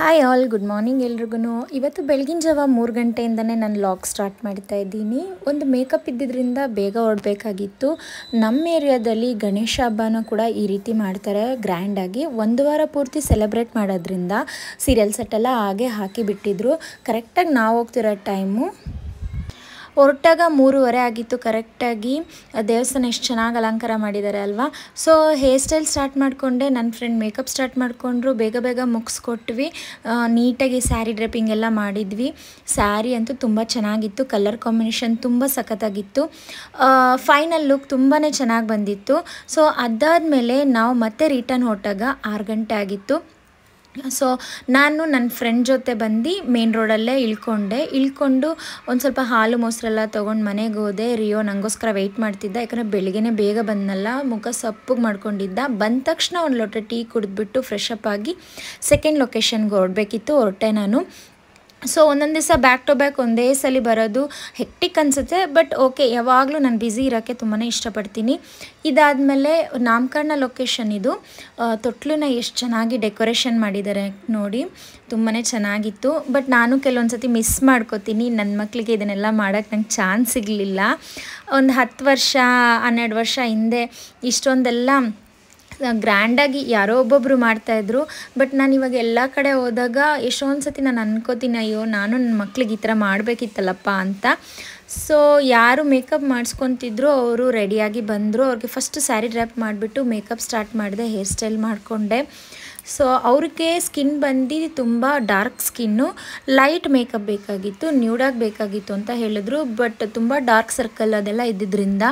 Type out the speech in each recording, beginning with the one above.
Hi all good morning ಎಲ್ರಿಗೂ ಇವತ್ತು ಬೆಳಗಿನ ಜಾವ ಮೂರು ಗಂಟೆಯಿಂದನೇ ನಾನು ಲಾಗ್ ಸ್ಟಾರ್ಟ್ ಮಾಡ್ತಾ ಇದ್ದೀನಿ ಒಂದು ಮೇಕಪ್ ಇದ್ದಿದ್ದರಿಂದ ಬೇಗ ಹೊಡಬೇಕಾಗಿತ್ತು ನಮ್ಮ ಏರಿಯಾದಲ್ಲಿ ಗಣೇಶ ಹಬ್ಬನ ಕೂಡ ಈ ರೀತಿ ಮಾಡ್ತಾರೆ ಗ್ರ್ಯಾಂಡಾಗಿ ಒಂದು ವಾರ ಪೂರ್ತಿ ಸೆಲೆಬ್ರೇಟ್ ಮಾಡೋದ್ರಿಂದ ಸೀರಿಯಲ್ ಸೆಟ್ಟೆಲ್ಲ ಹಾಗೆ ಹಾಕಿ ಬಿಟ್ಟಿದ್ರು ಕರೆಕ್ಟಾಗಿ ನಾವು ಹೋಗ್ತಿರೋ ಟೈಮು ಹೊರಟಾಗ ಮೂರುವರೆ ಆಗಿತ್ತು ಕರೆಕ್ಟಾಗಿ ದೇವಸ್ಥಾನ ಎಷ್ಟು ಚೆನ್ನಾಗಿ ಅಲಂಕಾರ ಮಾಡಿದ್ದಾರೆ ಅಲ್ವಾ ಸೊ ಹೇರ್ ಸ್ಟೈಲ್ ಸ್ಟಾರ್ಟ್ ಮಾಡಿಕೊಂಡೆ ನನ್ನ ಫ್ರೆಂಡ್ ಮೇಕಪ್ ಸ್ಟಾರ್ಟ್ ಮಾಡಿಕೊಂಡ್ರು ಬೇಗ ಬೇಗ ಮುಗಿಸ್ಕೊಟ್ವಿ ನೀಟಾಗಿ ಸ್ಯಾರಿ ಡ್ರೆಪ್ಪಿಂಗ್ ಎಲ್ಲ ಮಾಡಿದ್ವಿ ಸ್ಯಾರಿ ಅಂತೂ ತುಂಬ ಚೆನ್ನಾಗಿತ್ತು ಕಲರ್ ಕಾಂಬಿನೇಷನ್ ತುಂಬ ಸಖತ್ತಾಗಿತ್ತು ಫೈನಲ್ ಲುಕ್ ತುಂಬಾ ಚೆನ್ನಾಗಿ ಬಂದಿತ್ತು ಸೊ ಅದಾದಮೇಲೆ ನಾವು ಮತ್ತೆ ರಿಟರ್ನ್ ಹೊಟ್ಟಾಗ ಆರು ಗಂಟೆ ಆಗಿತ್ತು ಸೊ ನಾನು ನನ್ನ ಫ್ರೆಂಡ್ ಜೊತೆ ಬಂದು ಮೇನ್ ರೋಡಲ್ಲೇ ಇಳ್ಕೊಂಡೆ ಇಳ್ಕೊಂಡು ಒಂದು ಸ್ವಲ್ಪ ಹಾಲು ಮೊಸರೆಲ್ಲ ತೊಗೊಂಡು ಮನೆಗೆ ಹೋದೆ ರಿಯೋ ನನಗೋಸ್ಕರ ವೆಯ್ಟ್ ಮಾಡ್ತಿದ್ದ ಯಾಕಂದರೆ ಬೆಳಿಗ್ಗೆನೇ ಬೇಗ ಬಂದನಲ್ಲ ಮುಖ ಸಪ್ಪಗೆ ಮಾಡ್ಕೊಂಡಿದ್ದ ಬಂದ ತಕ್ಷಣ ಒಂದು ಲೋಟ ಟೀ ಕುಡಿದ್ಬಿಟ್ಟು ಫ್ರೆಶ್ ಅಪ್ ಆಗಿ ಸೆಕೆಂಡ್ ಲೊಕೇಶನ್ಗೆ ಹೊರಡಬೇಕಿತ್ತು ಹೊರಟೆ ನಾನು ಸೊ ಒಂದೊಂದು ದಿವಸ ಬ್ಯಾಕ್ ಟು ಬ್ಯಾಕ್ ಒಂದೇ ಸಲ ಬರೋದು ಹೆಕ್ಟಿಕ್ ಅನಿಸುತ್ತೆ ಬಟ್ ಓಕೆ ಯಾವಾಗಲೂ ನಾನು ಬ್ಯುಸಿ ಇರೋಕ್ಕೆ ತುಂಬಾ ಇಷ್ಟಪಡ್ತೀನಿ ಇದಾದಮೇಲೆ ನಾಮಕರಣ ಲೊಕೇಶನ್ ಇದು ತೊಟ್ಲನ್ನ ಎಷ್ಟು ಚೆನ್ನಾಗಿ ಡೆಕೋರೇಷನ್ ಮಾಡಿದ್ದಾರೆ ನೋಡಿ ತುಂಬಾ ಚೆನ್ನಾಗಿತ್ತು ಬಟ್ ನಾನು ಕೆಲವೊಂದು ಸತಿ ಮಿಸ್ ಮಾಡ್ಕೋತೀನಿ ನನ್ನ ಮಕ್ಕಳಿಗೆ ಇದನ್ನೆಲ್ಲ ಮಾಡೋಕ್ಕೆ ನಂಗೆ ಚಾನ್ಸ್ ಸಿಗಲಿಲ್ಲ ಒಂದು ಹತ್ತು ವರ್ಷ ಹನ್ನೆರಡು ವರ್ಷ ಹಿಂದೆ ಇಷ್ಟೊಂದೆಲ್ಲ ಗ್ರ್ಯಾಂಡಾಗಿ ಯಾರೋ ಒಬ್ಬೊಬ್ಬರು ಮಾಡ್ತಾಯಿದ್ರು ಬಟ್ ನಾನು ಇವಾಗ ಎಲ್ಲ ಕಡೆ ಹೋದಾಗ ಎಷ್ಟೊಂದು ಸತಿ ನಾನು ಅನ್ಕೋತೀನಿ ಅಯ್ಯೋ ನಾನು ನನ್ನ ಮಕ್ಳಿಗೆ ಈ ಥರ ಮಾಡಬೇಕಿತ್ತಲ್ಲಪ್ಪ ಅಂತ ಸೊ ಯಾರು ಮೇಕಪ್ ಮಾಡಿಸ್ಕೊತಿದ್ರು ಅವರು ರೆಡಿಯಾಗಿ ಬಂದರು ಅವ್ರಿಗೆ ಫಸ್ಟ್ ಸ್ಯಾರಿ ಡ್ರ್ಯಾಪ್ ಮಾಡಿಬಿಟ್ಟು ಮೇಕಪ್ ಸ್ಟಾರ್ಟ್ ಮಾಡಿದೆ ಹೇರ್ ಸ್ಟೈಲ್ ಮಾಡಿಕೊಂಡೆ ಸೊ ಅವ್ರಿಗೆ ಸ್ಕಿನ್ ಬಂದು ತುಂಬ ಡಾರ್ಕ್ ಸ್ಕಿನ್ನು ಲೈಟ್ ಮೇಕಪ್ ಬೇಕಾಗಿತ್ತು ನ್ಯೂಡಾಗಿ ಬೇಕಾಗಿತ್ತು ಅಂತ ಹೇಳಿದ್ರು ಬಟ್ ತುಂಬ ಡಾರ್ಕ್ ಸರ್ಕಲ್ ಅದೆಲ್ಲ ಇದ್ದಿದ್ದರಿಂದ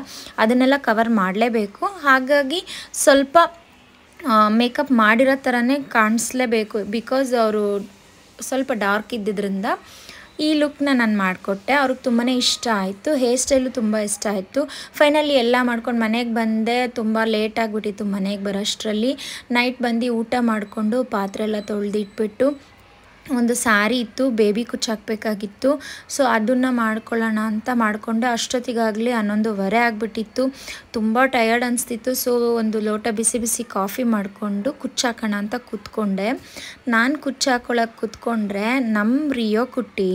ಅದನ್ನೆಲ್ಲ ಕವರ್ ಮಾಡಲೇಬೇಕು ಹಾಗಾಗಿ ಸ್ವಲ್ಪ ಮೇಕಪ್ ಮಾಡಿರೋ ಥರನೇ ಕಾಣಿಸ್ಲೇಬೇಕು ಬಿಕಾಸ್ ಅವರು ಸ್ವಲ್ಪ ಡಾರ್ಕ್ ಇದ್ದಿದ್ದರಿಂದ ಈ ಲುಕ್ನ ನಾನು ಮಾಡಿಕೊಟ್ಟೆ ಅವ್ರಿಗೆ ತುಂಬಾ ಇಷ್ಟ ಆಯಿತು ಹೇರ್ ಸ್ಟೈಲು ತುಂಬ ಇಷ್ಟ ಆಯಿತು ಫೈನಲಿ ಎಲ್ಲ ಮಾಡ್ಕೊಂಡು ಮನೆಗೆ ಬಂದೆ ತುಂಬ ಲೇಟ್ ಆಗಿಬಿಟ್ಟಿತ್ತು ಮನೆಗೆ ಬರೋಷ್ಟರಲ್ಲಿ ನೈಟ್ ಬಂದು ಊಟ ಮಾಡಿಕೊಂಡು ಪಾತ್ರೆ ಎಲ್ಲ ತೊಳೆದಿಟ್ಬಿಟ್ಟು ಒಂದು ಸ್ಯಾರಿ ಇತ್ತು ಬೇಬಿ ಕುಚ್ಚು ಹಾಕಬೇಕಾಗಿತ್ತು ಸೊ ಅದನ್ನು ಮಾಡ್ಕೊಳ್ಳೋಣ ಅಂತ ಮಾಡಿಕೊಂಡೆ ಅಷ್ಟೊತ್ತಿಗಾಗಲಿ ಹನ್ನೊಂದುವರೆ ಆಗಿಬಿಟ್ಟಿತ್ತು ತುಂಬ ಟಯರ್ಡ್ ಅನಿಸ್ತಿತ್ತು ಸೊ ಒಂದು ಲೋಟ ಬಿಸಿ ಬಿಸಿ ಕಾಫಿ ಮಾಡಿಕೊಂಡು ಕುಚ್ಚು ಹಾಕೋಣ ಅಂತ ಕೂತ್ಕೊಂಡೆ ನಾನು ಕುಚ್ಚು ಹಾಕೊಳ್ಳೋಕೆ ಕೂತ್ಕೊಂಡ್ರೆ ನಮ್ಮ ರಿಯೋ ಕುಟ್ಟಿ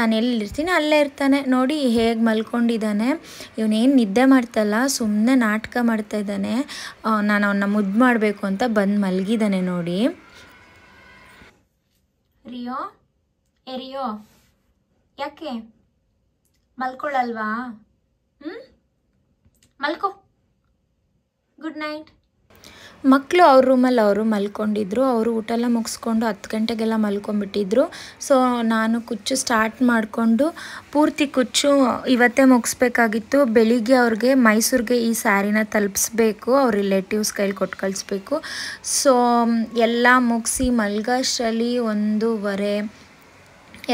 ನಾನು ಎಲ್ಲಿರ್ತೀನಿ ಅಲ್ಲೇ ಇರ್ತಾನೆ ನೋಡಿ ಹೇಗೆ ಮಲ್ಕೊಂಡಿದ್ದಾನೆ ಇವನೇನು ನಿದ್ದೆ ಮಾಡ್ತಲ್ಲ ಸುಮ್ಮನೆ ನಾಟಕ ಮಾಡ್ತಾ ಇದ್ದಾನೆ ನಾನು ಅವನ್ನ ಮುದ್ದು ಮಾಡಬೇಕು ಅಂತ ಬಂದು ಮಲಗಿದ್ದಾನೆ ನೋಡಿ ರಿಯೋ ಎರಿಯೋ? ಯಾಕೆ ಮಲ್ಕೊಳ್ಳಲ್ವಾ ಹ್ಞೂ ಮಲ್ಕೋ ಗುಡ್ ನೈಟ್ ಮಕ್ಕಳು ಅವ್ರ ರೂಮಲ್ಲಿ ಅವರು ಮಲ್ಕೊಂಡಿದ್ರು ಅವರು ಊಟ ಎಲ್ಲ ಮುಗಿಸ್ಕೊಂಡು ಹತ್ತು ಗಂಟೆಗೆಲ್ಲ ಮಲ್ಕೊಂಡ್ಬಿಟ್ಟಿದ್ರು ಸೊ ನಾನು ಕುಚ್ಚು ಸ್ಟಾರ್ಟ್ ಮಾಡಿಕೊಂಡು ಪೂರ್ತಿ ಕುಚ್ಚು ಇವತ್ತೇ ಮುಗಿಸ್ಬೇಕಾಗಿತ್ತು ಬೆಳಿಗ್ಗೆ ಅವ್ರಿಗೆ ಮೈಸೂರಿಗೆ ಈ ಸ್ಯಾರಿನ ತಲುಪಿಸ್ಬೇಕು ಅವ್ರ ರಿಲೇಟಿವ್ಸ್ ಕೈಲಿ ಕೊಟ್ಟು ಕಳಿಸ್ಬೇಕು ಸೊ ಎಲ್ಲ ಮುಗಿಸಿ ಮಲ್ಗಷ್ಟರಲ್ಲಿ ಒಂದೂವರೆ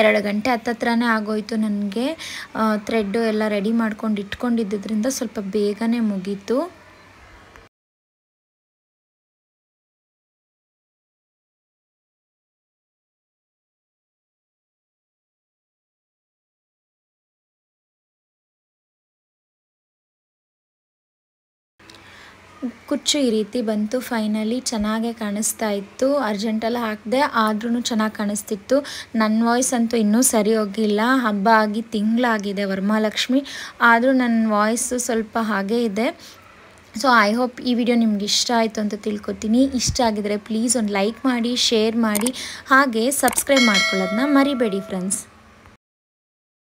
ಎರಡು ಗಂಟೆ ಹತ್ತತ್ರನೇ ಆಗೋಯ್ತು ನನಗೆ ಥ್ರೆಡ್ಡು ಎಲ್ಲ ರೆಡಿ ಮಾಡ್ಕೊಂಡು ಇಟ್ಕೊಂಡಿದ್ದರಿಂದ ಸ್ವಲ್ಪ ಬೇಗನೆ ಮುಗೀತು ಕುಚ್ಚು ಈ ರೀತಿ ಬಂತು ಫೈನಲಿ ಚೆನ್ನಾಗೇ ಕಾಣಿಸ್ತಾ ಇತ್ತು ಅರ್ಜೆಂಟಲ್ಲಿ ಹಾಕಿದೆ ಆದ್ರೂ ಚೆನ್ನಾಗಿ ಕಾಣಿಸ್ತಿತ್ತು ನನ್ನ ವಾಯ್ಸ್ ಅಂತೂ ಇನ್ನೂ ಸರಿ ಹೋಗಿಲ್ಲ ಹಬ್ಬ ಆಗಿ ತಿಂಗಳಾಗಿದೆ ವರ್ಮಾಲಕ್ಷ್ಮಿ ಆದರೂ ನನ್ನ ವಾಯ್ಸು ಸ್ವಲ್ಪ ಹಾಗೆ ಇದೆ ಸೊ ಐ ಹೋಪ್ ಈ ವಿಡಿಯೋ ನಿಮ್ಗೆ ಇಷ್ಟ ಆಯಿತು ಅಂತ ತಿಳ್ಕೊತೀನಿ ಇಷ್ಟ ಆಗಿದರೆ ಪ್ಲೀಸ್ ಒಂದು ಲೈಕ್ ಮಾಡಿ ಶೇರ್ ಮಾಡಿ ಹಾಗೆ ಸಬ್ಸ್ಕ್ರೈಬ್ ಮಾಡ್ಕೊಳ್ಳೋದನ್ನ ಮರಿಬೇಡಿ ಫ್ರೆಂಡ್ಸ್